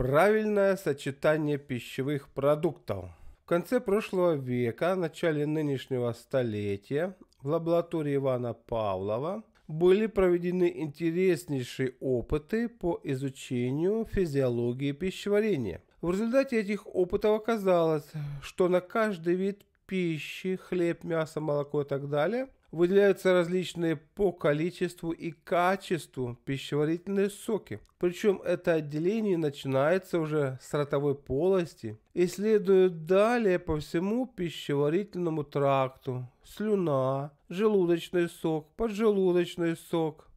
Правильное сочетание пищевых продуктов. В конце прошлого века, начале нынешнего столетия в лаборатории Ивана Павлова были проведены интереснейшие опыты по изучению физиологии пищеварения. В результате этих опытов оказалось, что на каждый вид пищи, хлеб, мясо, молоко и так далее – выделяются различные по количеству и качеству пищеварительные соки. Причем это отделение начинается уже с ротовой полости и следует далее по всему пищеварительному тракту. Слюна, желудочный сок, поджелудочный сок,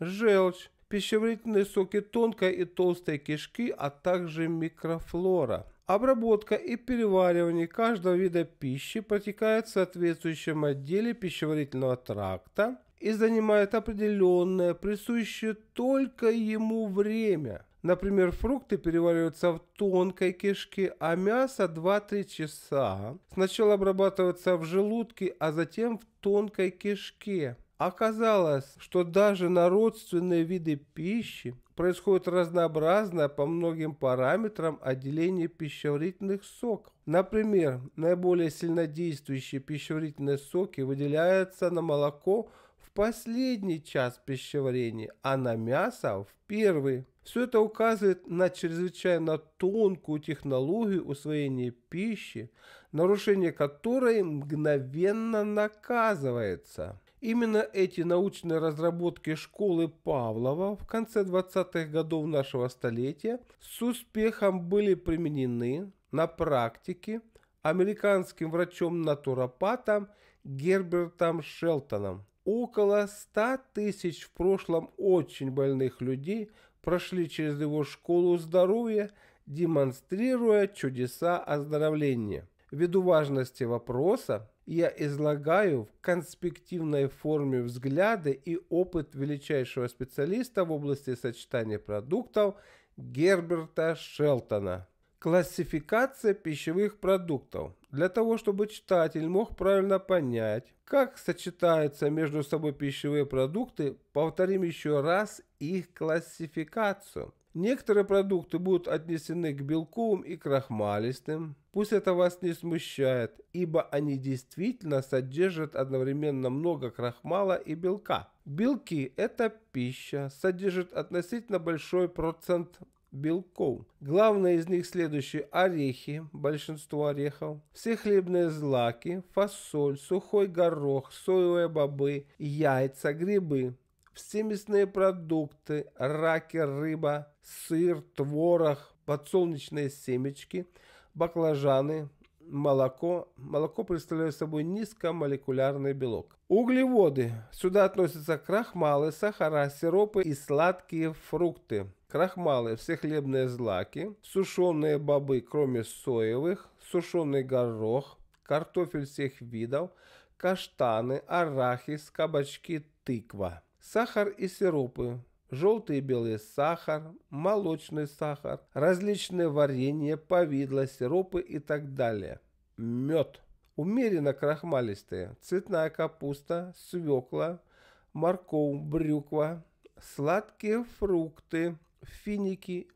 желчь, пищеварительные соки тонкой и толстой кишки, а также микрофлора – Обработка и переваривание каждого вида пищи протекает в соответствующем отделе пищеварительного тракта и занимает определенное, присущее только ему время. Например, фрукты перевариваются в тонкой кишке, а мясо 2-3 часа. Сначала обрабатывается в желудке, а затем в тонкой кишке. Оказалось, что даже на родственные виды пищи происходит разнообразное по многим параметрам отделение пищеварительных соков. Например, наиболее сильнодействующие пищеварительные соки выделяются на молоко в последний час пищеварения, а на мясо в первый. Все это указывает на чрезвычайно тонкую технологию усвоения пищи, нарушение которой мгновенно наказывается. Именно эти научные разработки школы Павлова в конце 20-х годов нашего столетия с успехом были применены на практике американским врачом-натуропатом Гербертом Шелтоном. Около 100 тысяч в прошлом очень больных людей прошли через его школу здоровья, демонстрируя чудеса оздоровления. Ввиду важности вопроса, я излагаю в конспективной форме взгляды и опыт величайшего специалиста в области сочетания продуктов Герберта Шелтона. Классификация пищевых продуктов. Для того, чтобы читатель мог правильно понять, как сочетаются между собой пищевые продукты, повторим еще раз их классификацию – Некоторые продукты будут отнесены к белковым и крахмалистым. Пусть это вас не смущает, ибо они действительно содержат одновременно много крахмала и белка. Белки – это пища, содержит относительно большой процент белков. Главное из них следующие орехи, большинство орехов, все хлебные злаки, фасоль, сухой горох, соевые бобы, яйца, грибы все мясные продукты, раки, рыба, сыр, творог, подсолнечные семечки, баклажаны, молоко. Молоко представляет собой низкомолекулярный белок. Углеводы. Сюда относятся крахмалы, сахара, сиропы и сладкие фрукты. Крахмалы – все хлебные злаки, сушеные бобы, кроме соевых, сушеный горох, картофель всех видов, каштаны, арахис, кабачки, тыква – сахар и сиропы, желтый и белый сахар, молочный сахар, различные варенья, повидло, сиропы и так далее. Мед. Умеренно крахмалистые, цветная капуста, свекла, морковь, брюква, сладкие фрукты, финики,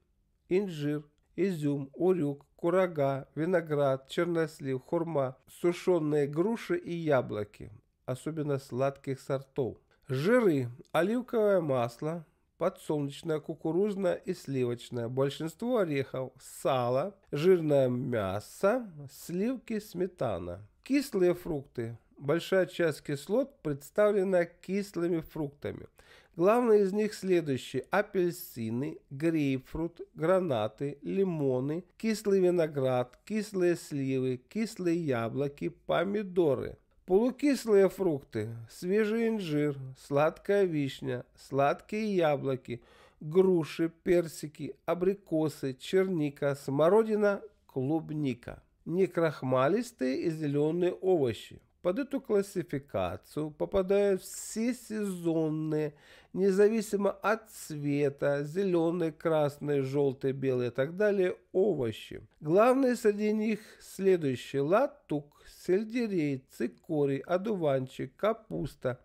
инжир, изюм, урюк, курага, виноград, чернослив, хурма, сушеные груши и яблоки, особенно сладких сортов. Жиры, оливковое масло, подсолнечное, кукурузное и сливочное, большинство орехов, сало, жирное мясо, сливки, сметана. Кислые фрукты. Большая часть кислот представлена кислыми фруктами. Главные из них следующие. Апельсины, грейпфрут, гранаты, лимоны, кислый виноград, кислые сливы, кислые яблоки, помидоры – полукислые фрукты, свежий инжир, сладкая вишня, сладкие яблоки, груши, персики, абрикосы, черника, смородина, клубника. Некрахмалистые и зеленые овощи. Под эту классификацию попадают все сезонные, независимо от цвета, зеленые, красные, желтые, белые и так далее, овощи. Главные среди них следующие – латук, сельдерей, цикорий, одуванчик, капуста,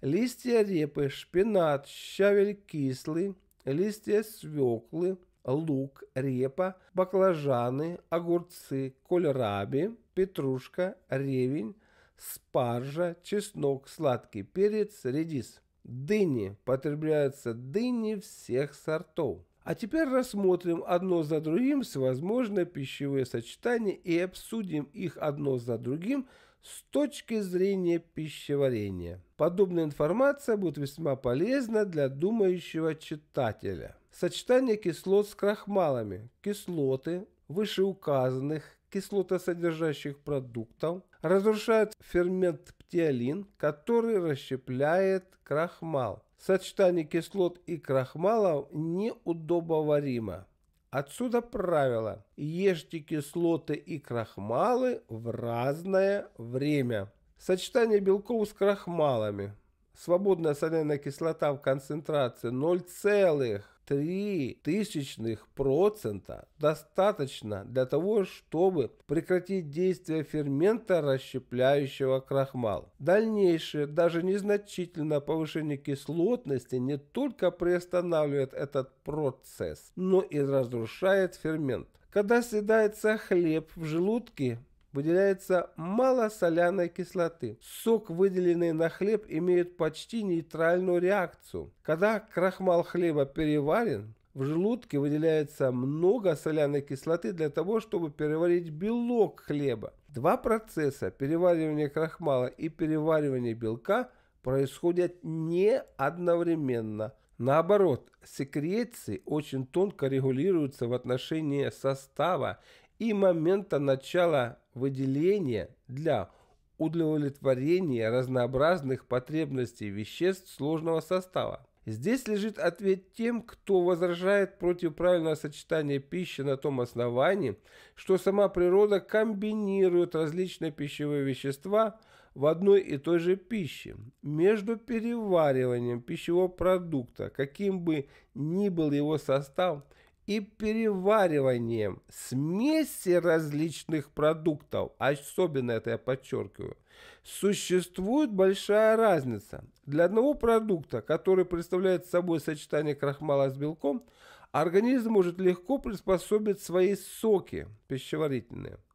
листья репы, шпинат, щавель кислый, листья свеклы, лук, репа, баклажаны, огурцы, кольраби, петрушка, ревень, спаржа, чеснок, сладкий перец, редис. Дыни. Потребляются дыни всех сортов. А теперь рассмотрим одно за другим всевозможные пищевые сочетания и обсудим их одно за другим с точки зрения пищеварения. Подобная информация будет весьма полезна для думающего читателя. Сочетание кислот с крахмалами. Кислоты вышеуказанных кислотосодержащих продуктов разрушает фермент птиолин, который расщепляет крахмал. Сочетание кислот и крахмала неудобоваримо. Отсюда правило – ешьте кислоты и крахмалы в разное время. Сочетание белков с крахмалами. Свободная соляная кислота в концентрации 0,1 3 тысячных процента достаточно для того, чтобы прекратить действие фермента, расщепляющего крахмал. Дальнейшее, даже незначительное повышение кислотности не только приостанавливает этот процесс, но и разрушает фермент. Когда съедается хлеб в желудке, выделяется мало соляной кислоты. Сок, выделенный на хлеб, имеет почти нейтральную реакцию. Когда крахмал хлеба переварен, в желудке выделяется много соляной кислоты для того, чтобы переварить белок хлеба. Два процесса – переваривание крахмала и переваривание белка – происходят не одновременно. Наоборот, секреции очень тонко регулируются в отношении состава и момента начала выделения для удовлетворения разнообразных потребностей веществ сложного состава. Здесь лежит ответ тем, кто возражает против правильного сочетания пищи на том основании, что сама природа комбинирует различные пищевые вещества в одной и той же пище. Между перевариванием пищевого продукта, каким бы ни был его состав – и перевариванием смеси различных продуктов, особенно это я подчеркиваю, существует большая разница. Для одного продукта, который представляет собой сочетание крахмала с белком, организм может легко приспособить свои соки пищеварительные –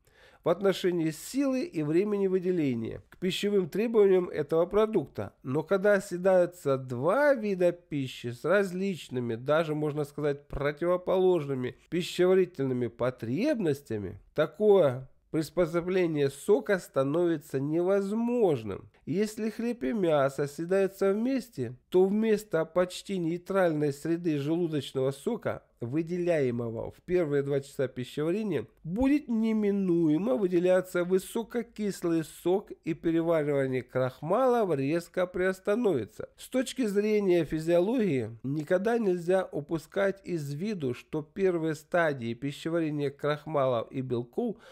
в отношении силы и времени выделения к пищевым требованиям этого продукта. Но когда съедаются два вида пищи с различными, даже можно сказать противоположными пищеварительными потребностями, такое Приспособление сока становится невозможным. Если хлеб и мясо съедаются вместе, то вместо почти нейтральной среды желудочного сока, выделяемого в первые два часа пищеварения, будет неминуемо выделяться высококислый сок и переваривание крахмала резко приостановится. С точки зрения физиологии, никогда нельзя упускать из виду, что первые стадии пищеварения крахмалов и белков –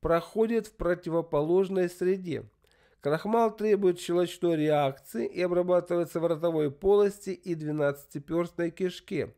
проходит в противоположной среде. Крахмал требует щелочной реакции и обрабатывается в ротовой полости и двенадцатиперстной кишке.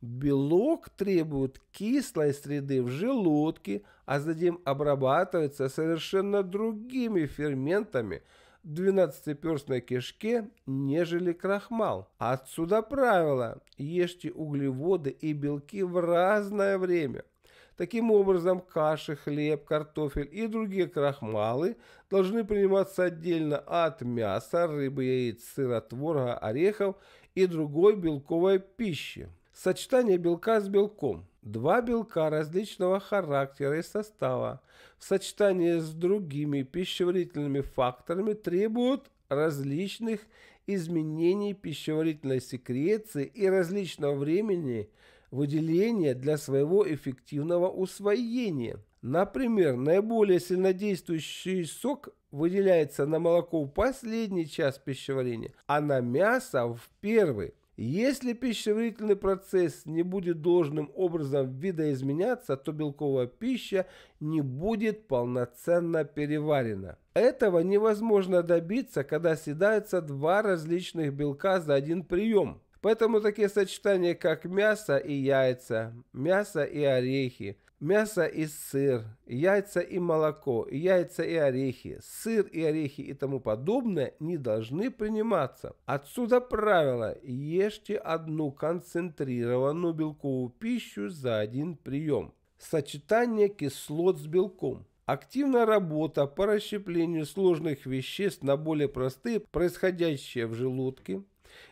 Белок требует кислой среды в желудке, а затем обрабатывается совершенно другими ферментами в двенадцатиперстной кишке, нежели крахмал. Отсюда правило – ешьте углеводы и белки в разное время – Таким образом, каши, хлеб, картофель и другие крахмалы должны приниматься отдельно от мяса, рыбы, яиц, сыра, творога, орехов и другой белковой пищи. Сочетание белка с белком. Два белка различного характера и состава в сочетании с другими пищеварительными факторами требуют различных изменений пищеварительной секреции и различного времени – выделения для своего эффективного усвоения. Например, наиболее сильнодействующий сок выделяется на молоко в последний час пищеварения, а на мясо в первый. Если пищеварительный процесс не будет должным образом видоизменяться, то белковая пища не будет полноценно переварена. Этого невозможно добиться, когда съедаются два различных белка за один прием. Поэтому такие сочетания, как мясо и яйца, мясо и орехи, мясо и сыр, яйца и молоко, яйца и орехи, сыр и орехи и тому подобное не должны приниматься. Отсюда правило «Ешьте одну концентрированную белковую пищу за один прием». Сочетание кислот с белком. Активная работа по расщеплению сложных веществ на более простые, происходящие в желудке,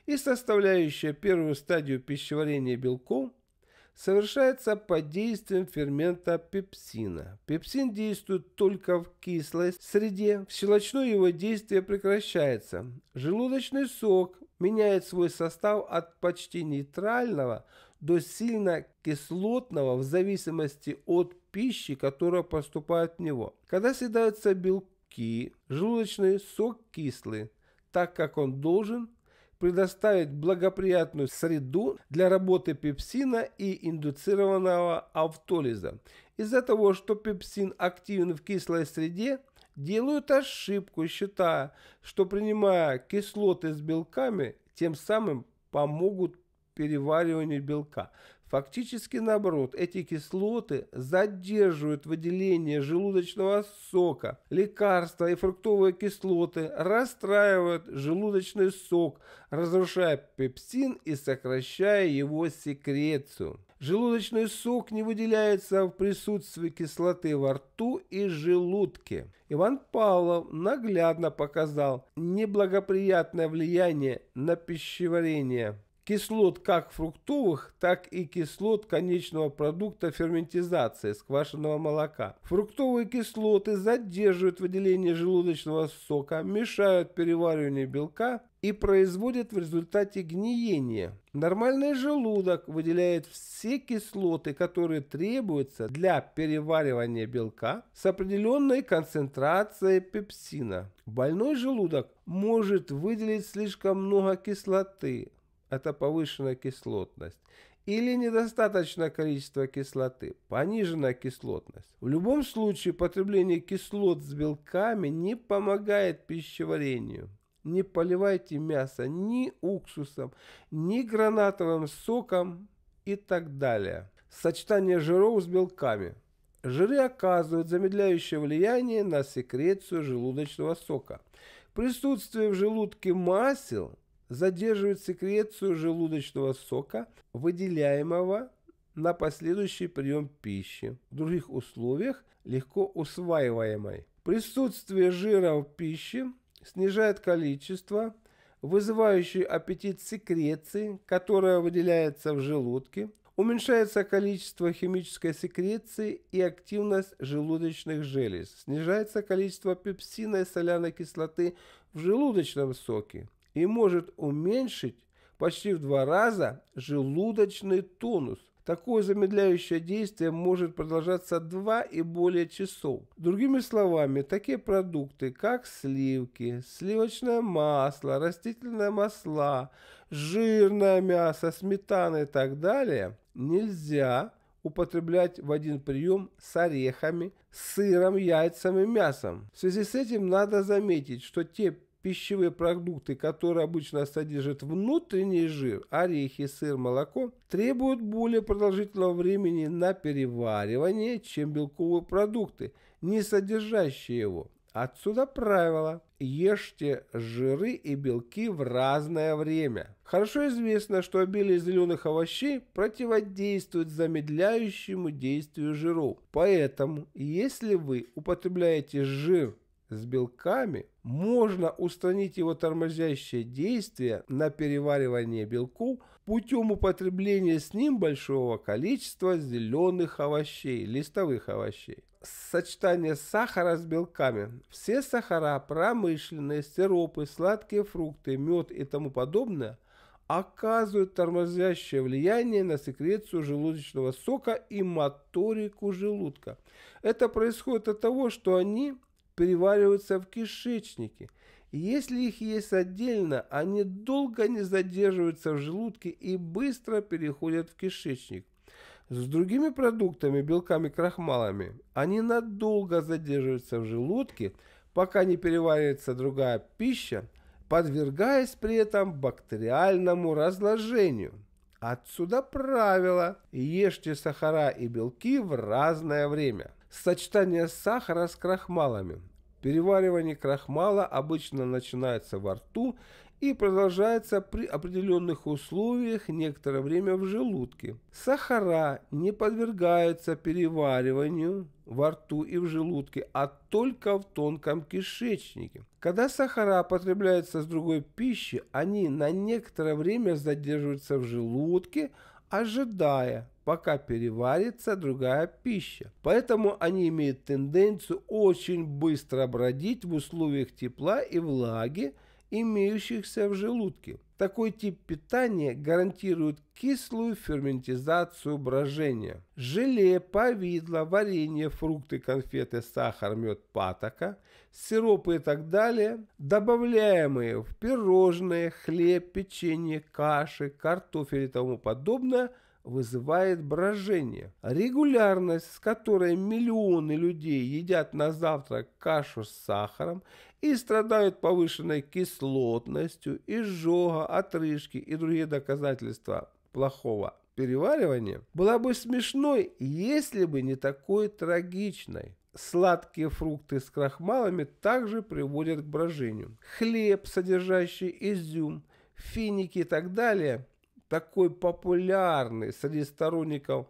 и составляющая первую стадию пищеварения белком, совершается под действием фермента пепсина. Пепсин действует только в кислой среде, в щелочной его действие прекращается. Желудочный сок меняет свой состав от почти нейтрального до сильно кислотного в зависимости от пищи, которая поступает в него. Когда съедаются белки, желудочный сок кислый, так как он должен предоставить благоприятную среду для работы пепсина и индуцированного автолиза. Из-за того, что пепсин активен в кислой среде, делают ошибку, считая, что принимая кислоты с белками, тем самым помогут перевариванию белка. Фактически наоборот, эти кислоты задерживают выделение желудочного сока. Лекарства и фруктовые кислоты расстраивают желудочный сок, разрушая пепсин и сокращая его секрецию. Желудочный сок не выделяется в присутствии кислоты во рту и желудке. Иван Павлов наглядно показал неблагоприятное влияние на пищеварение кислот как фруктовых, так и кислот конечного продукта ферментизации сквашенного молока. Фруктовые кислоты задерживают выделение желудочного сока, мешают перевариванию белка и производят в результате гниение. Нормальный желудок выделяет все кислоты, которые требуются для переваривания белка с определенной концентрацией пепсина. Больной желудок может выделить слишком много кислоты, – это повышенная кислотность, или недостаточное количество кислоты – пониженная кислотность. В любом случае потребление кислот с белками не помогает пищеварению. Не поливайте мясо ни уксусом, ни гранатовым соком и так далее. Сочетание жиров с белками – Жиры оказывают замедляющее влияние на секрецию желудочного сока. Присутствие в желудке масел задерживает секрецию желудочного сока, выделяемого на последующий прием пищи, в других условиях легко усваиваемой. Присутствие жира в пище снижает количество вызывающей аппетит секреции, которая выделяется в желудке, уменьшается количество химической секреции и активность желудочных желез, снижается количество пепсина и соляной кислоты в желудочном соке, и может уменьшить почти в два раза желудочный тонус. Такое замедляющее действие может продолжаться 2 и более часов. Другими словами, такие продукты, как сливки, сливочное масло, растительное масло, жирное мясо, сметана и так далее, нельзя употреблять в один прием с орехами, сыром, яйцами, мясом. В связи с этим надо заметить, что те пищевые продукты, которые обычно содержат внутренний жир, орехи, сыр, молоко, требуют более продолжительного времени на переваривание, чем белковые продукты, не содержащие его. Отсюда правило – ешьте жиры и белки в разное время. Хорошо известно, что обилие зеленых овощей противодействует замедляющему действию жиров. Поэтому, если вы употребляете жир с белками, можно устранить его тормозящее действие на переваривание белку путем употребления с ним большого количества зеленых овощей, листовых овощей. Сочетание сахара с белками. Все сахара, промышленные, сиропы, сладкие фрукты, мед и тому подобное оказывают тормозящее влияние на секрецию желудочного сока и моторику желудка. Это происходит от того, что они перевариваются в кишечнике. если их есть отдельно, они долго не задерживаются в желудке и быстро переходят в кишечник. С другими продуктами, белками, крахмалами, они надолго задерживаются в желудке, пока не переваривается другая пища, подвергаясь при этом бактериальному разложению. Отсюда правило «Ешьте сахара и белки в разное время» сочетание сахара с крахмалами. Переваривание крахмала обычно начинается во рту и продолжается при определенных условиях некоторое время в желудке. Сахара не подвергаются перевариванию во рту и в желудке, а только в тонком кишечнике. Когда сахара потребляются с другой пищи, они на некоторое время задерживаются в желудке, ожидая, пока переварится другая пища. Поэтому они имеют тенденцию очень быстро бродить в условиях тепла и влаги, имеющихся в желудке. Такой тип питания гарантирует кислую ферментизацию брожения. Желе, повидло, варенье, фрукты, конфеты, сахар, мед, патока, сиропы и так далее, добавляемые в пирожные, хлеб, печенье, каши, картофель и тому подобное – вызывает брожение. Регулярность, с которой миллионы людей едят на завтрак кашу с сахаром и страдают повышенной кислотностью, изжога, отрыжки и другие доказательства плохого переваривания, была бы смешной, если бы не такой трагичной. Сладкие фрукты с крахмалами также приводят к брожению. Хлеб, содержащий изюм, финики и так далее такой популярной среди сторонников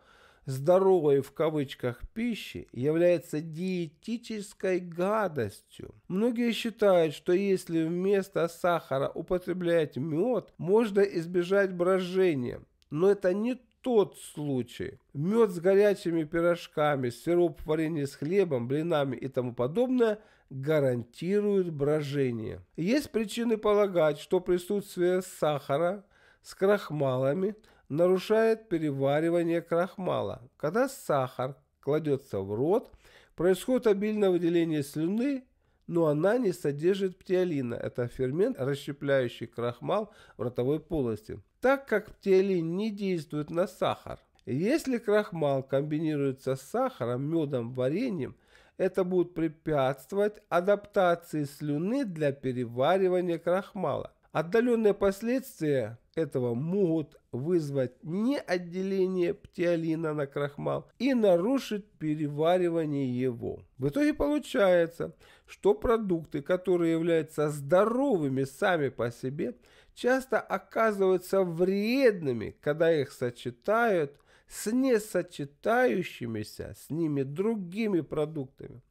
«здоровой» в кавычках пищи является диетической гадостью. Многие считают, что если вместо сахара употреблять мед, можно избежать брожения. Но это не тот случай. Мед с горячими пирожками, сироп варенье с хлебом, блинами и тому подобное гарантируют брожение. Есть причины полагать, что присутствие сахара с крахмалами нарушает переваривание крахмала. Когда сахар кладется в рот, происходит обильное выделение слюны, но она не содержит птиолина. Это фермент, расщепляющий крахмал в ротовой полости. Так как птиолин не действует на сахар, если крахмал комбинируется с сахаром, медом, вареньем, это будет препятствовать адаптации слюны для переваривания крахмала. Отдаленные последствия этого могут вызвать не отделение птиолина на крахмал и нарушить переваривание его. В итоге получается, что продукты, которые являются здоровыми сами по себе, часто оказываются вредными, когда их сочетают с несочетающимися с ними другими продуктами.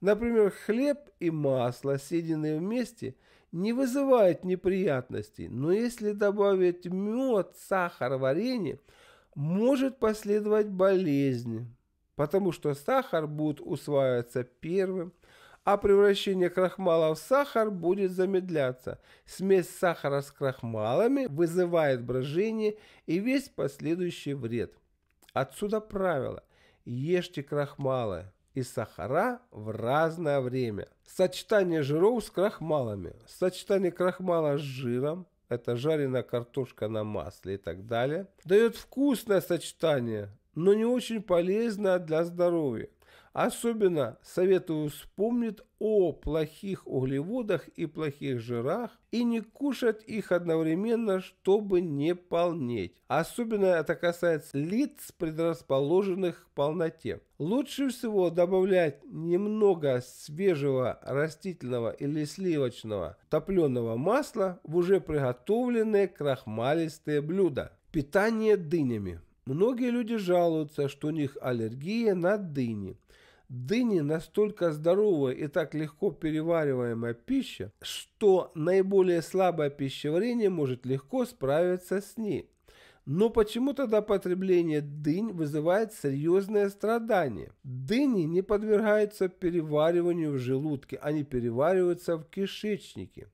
Например, хлеб и масло, съеденные вместе – не вызывает неприятностей, но если добавить мед, сахар, варенье, может последовать болезнь, потому что сахар будет усваиваться первым, а превращение крахмала в сахар будет замедляться. Смесь сахара с крахмалами вызывает брожение и весь последующий вред. Отсюда правило – ешьте крахмалы, и сахара в разное время. Сочетание жиров с крахмалами, сочетание крахмала с жиром, это жареная картошка на масле и так далее, дает вкусное сочетание, но не очень полезное для здоровья. Особенно советую вспомнить о плохих углеводах и плохих жирах и не кушать их одновременно, чтобы не полнеть. Особенно это касается лиц, предрасположенных к полноте. Лучше всего добавлять немного свежего растительного или сливочного топленого масла в уже приготовленные крахмалистые блюда. Питание дынями. Многие люди жалуются, что у них аллергия на дыни. Дыни настолько здоровая и так легко перевариваемая пища, что наиболее слабое пищеварение может легко справиться с ней. Но почему тогда потребление дынь вызывает серьезное страдание? Дыни не подвергаются перевариванию в желудке, они перевариваются в кишечнике.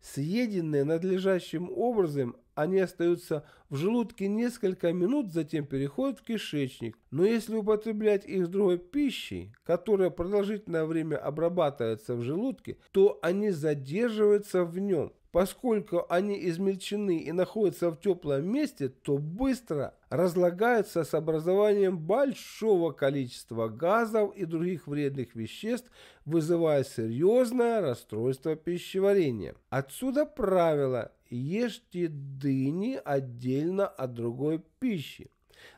Съеденные надлежащим образом, они остаются в желудке несколько минут, затем переходят в кишечник. Но если употреблять их с другой пищей, которая продолжительное время обрабатывается в желудке, то они задерживаются в нем. Поскольку они измельчены и находятся в теплом месте, то быстро разлагаются с образованием большого количества газов и других вредных веществ, вызывая серьезное расстройство пищеварения. Отсюда правило ешьте дыни отдельно от другой пищи.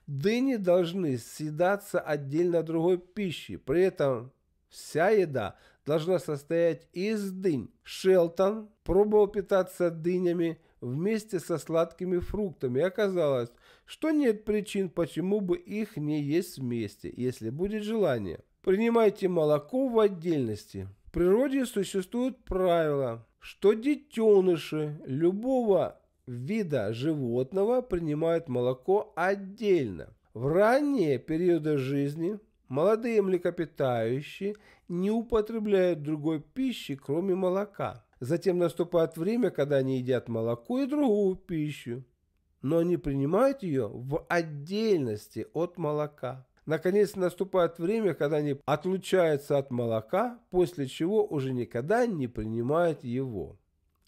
Дыни должны съедаться отдельно от другой пищи. При этом вся еда должна состоять из дынь. Шелтон пробовал питаться дынями вместе со сладкими фруктами. И оказалось, что нет причин, почему бы их не есть вместе, если будет желание. Принимайте молоко в отдельности. В природе существуют правила, что детеныши любого вида животного принимают молоко отдельно. В ранние периоды жизни молодые млекопитающие не употребляют другой пищи, кроме молока. Затем наступает время, когда они едят молоко и другую пищу, но они принимают ее в отдельности от молока. Наконец наступает время, когда они отлучаются от молока, после чего уже никогда не принимают его.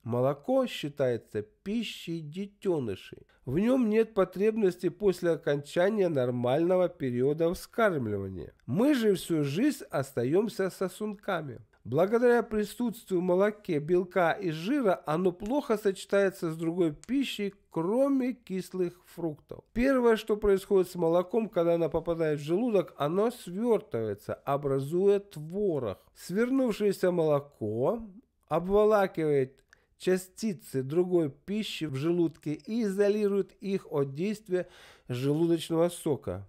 Молоко считается пищей детенышей. В нем нет потребности после окончания нормального периода вскармливания. Мы же всю жизнь остаемся сосунками. Благодаря присутствию в молоке белка и жира оно плохо сочетается с другой пищей, кроме кислых фруктов. Первое, что происходит с молоком, когда оно попадает в желудок, оно свертывается, образуя творог. Свернувшееся молоко обволакивает частицы другой пищи в желудке и изолирует их от действия желудочного сока.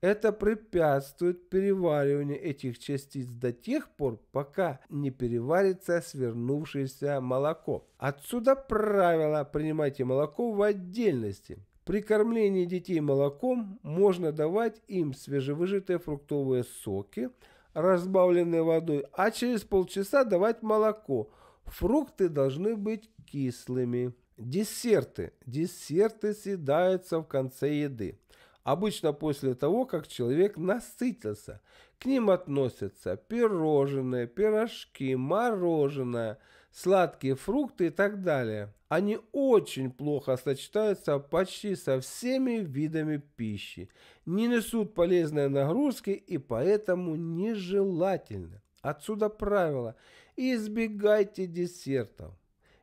Это препятствует перевариванию этих частиц до тех пор, пока не переварится свернувшееся молоко. Отсюда правило «принимайте молоко в отдельности». При кормлении детей молоком можно давать им свежевыжатые фруктовые соки, разбавленные водой, а через полчаса давать молоко. Фрукты должны быть кислыми. Десерты. Десерты съедаются в конце еды. Обычно после того, как человек насытился. К ним относятся пирожные, пирожки, мороженое, сладкие фрукты и так далее. Они очень плохо сочетаются почти со всеми видами пищи, не несут полезной нагрузки и поэтому нежелательны. Отсюда правило «избегайте десертов».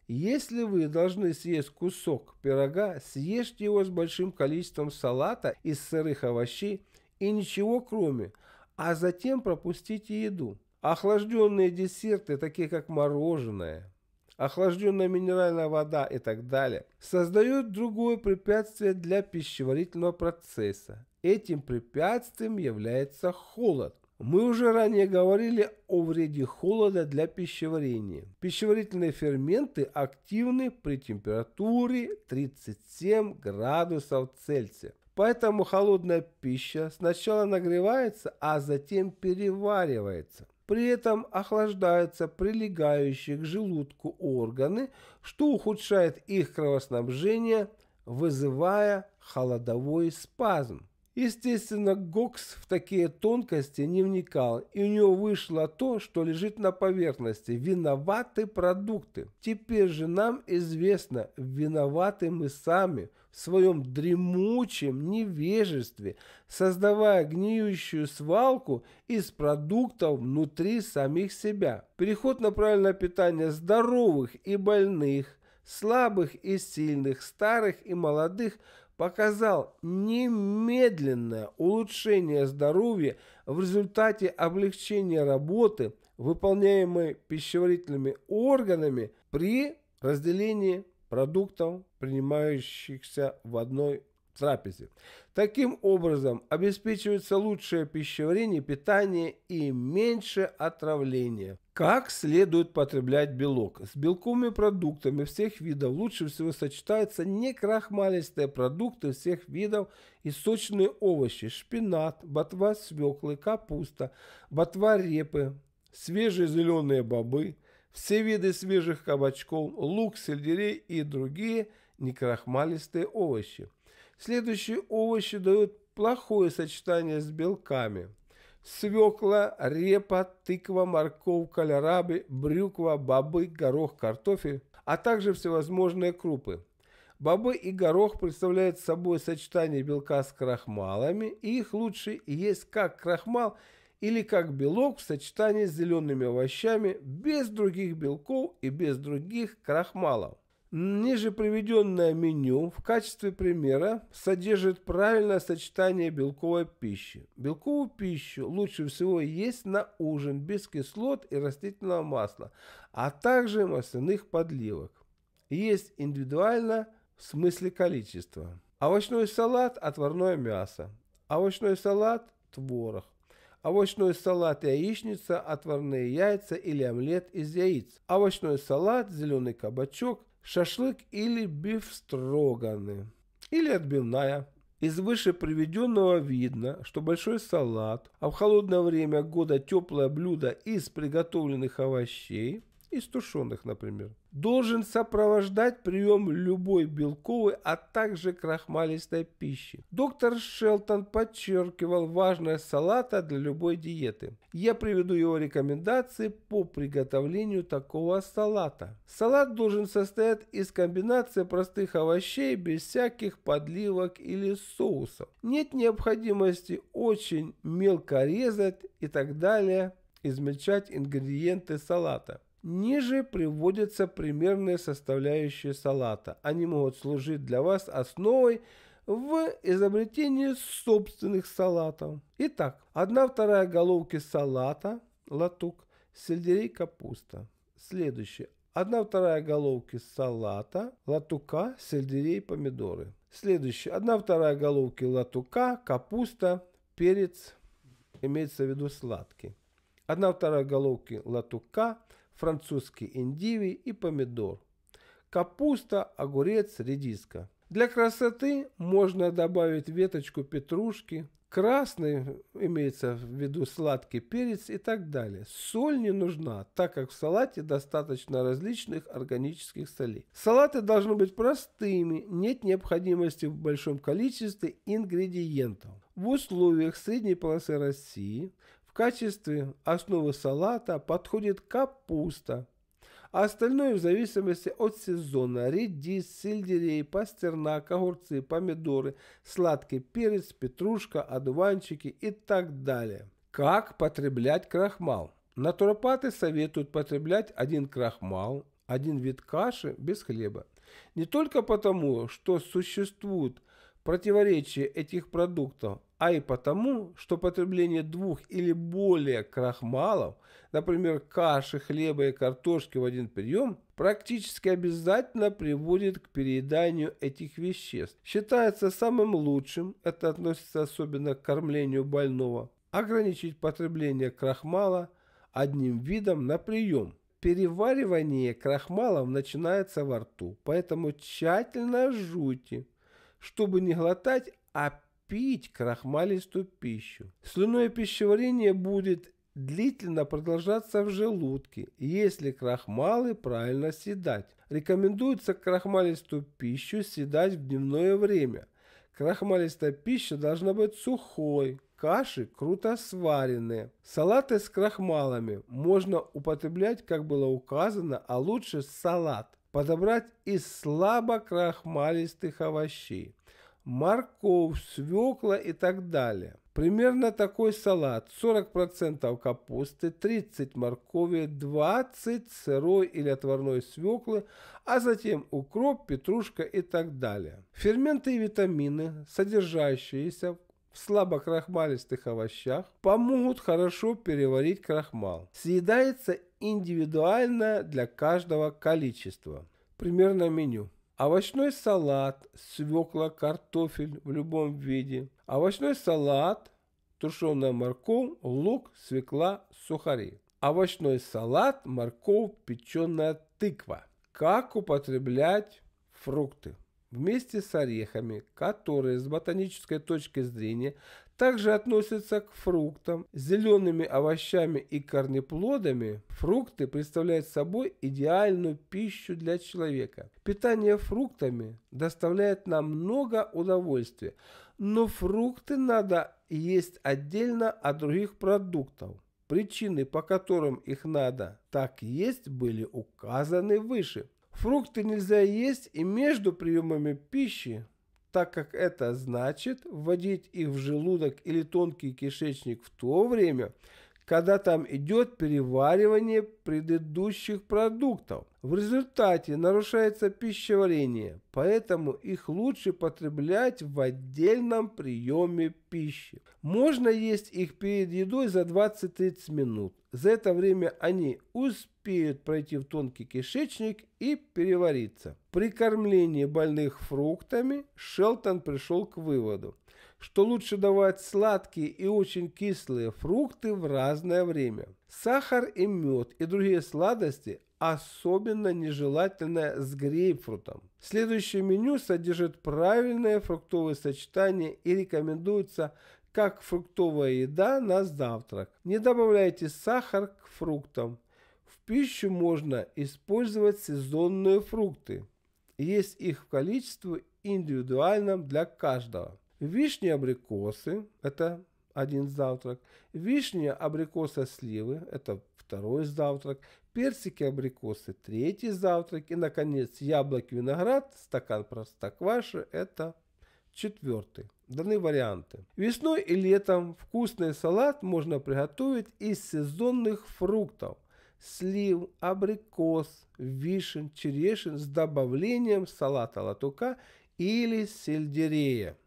Если вы должны съесть кусок пирога, съешьте его с большим количеством салата из сырых овощей и ничего кроме, а затем пропустите еду. Охлажденные десерты, такие как мороженое, охлажденная минеральная вода и так далее, создают другое препятствие для пищеварительного процесса. Этим препятствием является холод. Мы уже ранее говорили о вреде холода для пищеварения. Пищеварительные ферменты активны при температуре 37 градусов Цельсия. Поэтому холодная пища сначала нагревается, а затем переваривается. При этом охлаждаются прилегающие к желудку органы, что ухудшает их кровоснабжение, вызывая холодовой спазм. Естественно, Гокс в такие тонкости не вникал, и у него вышло то, что лежит на поверхности. Виноваты продукты. Теперь же нам известно, виноваты мы сами в своем дремучем невежестве, создавая гниющую свалку из продуктов внутри самих себя. Переход на правильное питание здоровых и больных – слабых и сильных, старых и молодых показал немедленное улучшение здоровья в результате облегчения работы, выполняемой пищеварительными органами при разделении продуктов, принимающихся в одной трапезе. Таким образом обеспечивается лучшее пищеварение, питание и меньше отравления. Как следует потреблять белок? С белковыми продуктами всех видов лучше всего сочетаются некрахмалистые продукты всех видов и сочные овощи, шпинат, ботва свеклы, капуста, ботва репы, свежие зеленые бобы, все виды свежих кабачков, лук, сельдерей и другие некрахмалистые овощи. Следующие овощи дают плохое сочетание с белками – свекла, репа, тыква, морковь, кальрабы, брюква, бобы, горох, картофель, а также всевозможные крупы. Бобы и горох представляют собой сочетание белка с крахмалами, и их лучше есть как крахмал или как белок в сочетании с зелеными овощами без других белков и без других крахмалов. Ниже приведенное меню в качестве примера содержит правильное сочетание белковой пищи. Белковую пищу лучше всего есть на ужин без кислот и растительного масла, а также масляных подливок. Есть индивидуально в смысле количества. Овощной салат – отварное мясо. Овощной салат – творог. Овощной салат – яичница, отварные яйца или омлет из яиц. Овощной салат – зеленый кабачок, шашлык или бифстроганы, или отбивная. Из выше приведенного видно, что большой салат, а в холодное время года теплое блюдо из приготовленных овощей, из тушеных, например, должен сопровождать прием любой белковой, а также крахмалистой пищи. Доктор Шелтон подчеркивал важность салата для любой диеты. Я приведу его рекомендации по приготовлению такого салата. Салат должен состоять из комбинации простых овощей без всяких подливок или соусов. Нет необходимости очень мелко резать и так далее измельчать ингредиенты салата. Ниже приводятся примерные составляющие салата. Они могут служить для вас основой в изобретении собственных салатов. Итак, 1-2 головки салата, латук, сельдерей, капуста. Следующее. 1-2 головки салата, латука, сельдерей, помидоры. Следующее. 1-2 головки латука, капуста, перец, имеется в виду сладкий. 1-2 головки латука, французский индивий и помидор, капуста, огурец, редиска. Для красоты можно добавить веточку петрушки, красный, имеется в виду сладкий перец и так далее. Соль не нужна, так как в салате достаточно различных органических солей. Салаты должны быть простыми, нет необходимости в большом количестве ингредиентов. В условиях средней полосы России качестве основы салата подходит капуста, а остальное в зависимости от сезона – редис, сельдерей, пастернак, огурцы, помидоры, сладкий перец, петрушка, одуванчики и так далее. Как потреблять крахмал? Натуропаты советуют потреблять один крахмал, один вид каши без хлеба. Не только потому, что существуют – противоречие этих продуктов, а и потому, что потребление двух или более крахмалов, например, каши, хлеба и картошки в один прием, практически обязательно приводит к перееданию этих веществ. Считается самым лучшим, это относится особенно к кормлению больного, ограничить потребление крахмала одним видом на прием. Переваривание крахмалов начинается во рту, поэтому тщательно жуйте чтобы не глотать, а пить крахмалистую пищу. Слюное пищеварение будет длительно продолжаться в желудке, если крахмалы правильно съедать. Рекомендуется крахмалистую пищу съедать в дневное время. Крахмалистая пища должна быть сухой, каши круто сваренные. Салаты с крахмалами можно употреблять, как было указано, а лучше салат подобрать из слабо крахмалистых овощей, морковь, свекла и так далее. Примерно такой салат. 40% капусты, 30 моркови, 20 сырой или отварной свеклы, а затем укроп, петрушка и так далее. Ферменты и витамины, содержащиеся в в слабокрахмалистых овощах помогут хорошо переварить крахмал. Съедается индивидуально для каждого количества. Примерно меню. Овощной салат, свекла, картофель в любом виде. Овощной салат, тушеная морковь, лук, свекла, сухари. Овощной салат, морковь, печеная тыква. Как употреблять фрукты? вместе с орехами, которые с ботанической точки зрения также относятся к фруктам, зелеными овощами и корнеплодами, фрукты представляют собой идеальную пищу для человека. Питание фруктами доставляет нам много удовольствия, но фрукты надо есть отдельно от других продуктов. Причины, по которым их надо так есть, были указаны выше – Фрукты нельзя есть и между приемами пищи, так как это значит вводить их в желудок или тонкий кишечник в то время, когда там идет переваривание предыдущих продуктов. В результате нарушается пищеварение, поэтому их лучше потреблять в отдельном приеме пищи. Можно есть их перед едой за 20-30 минут. За это время они успешно успеют пройти в тонкий кишечник и перевариться. При кормлении больных фруктами Шелтон пришел к выводу, что лучше давать сладкие и очень кислые фрукты в разное время. Сахар и мед и другие сладости особенно нежелательно с грейпфрутом. Следующее меню содержит правильное фруктовое сочетание и рекомендуется как фруктовая еда на завтрак. Не добавляйте сахар к фруктам пищу можно использовать сезонные фрукты. Есть их в количестве индивидуальном для каждого. Вишни, абрикосы – это один завтрак. Вишни, абрикосы, сливы – это второй завтрак. Персики, абрикосы – третий завтрак. И, наконец, яблоки, виноград, стакан простокваши – это четвертый. Даны варианты. Весной и летом вкусный салат можно приготовить из сезонных фруктов – слив, абрикос, вишен, черешин с добавлением салата латука или сельдерея.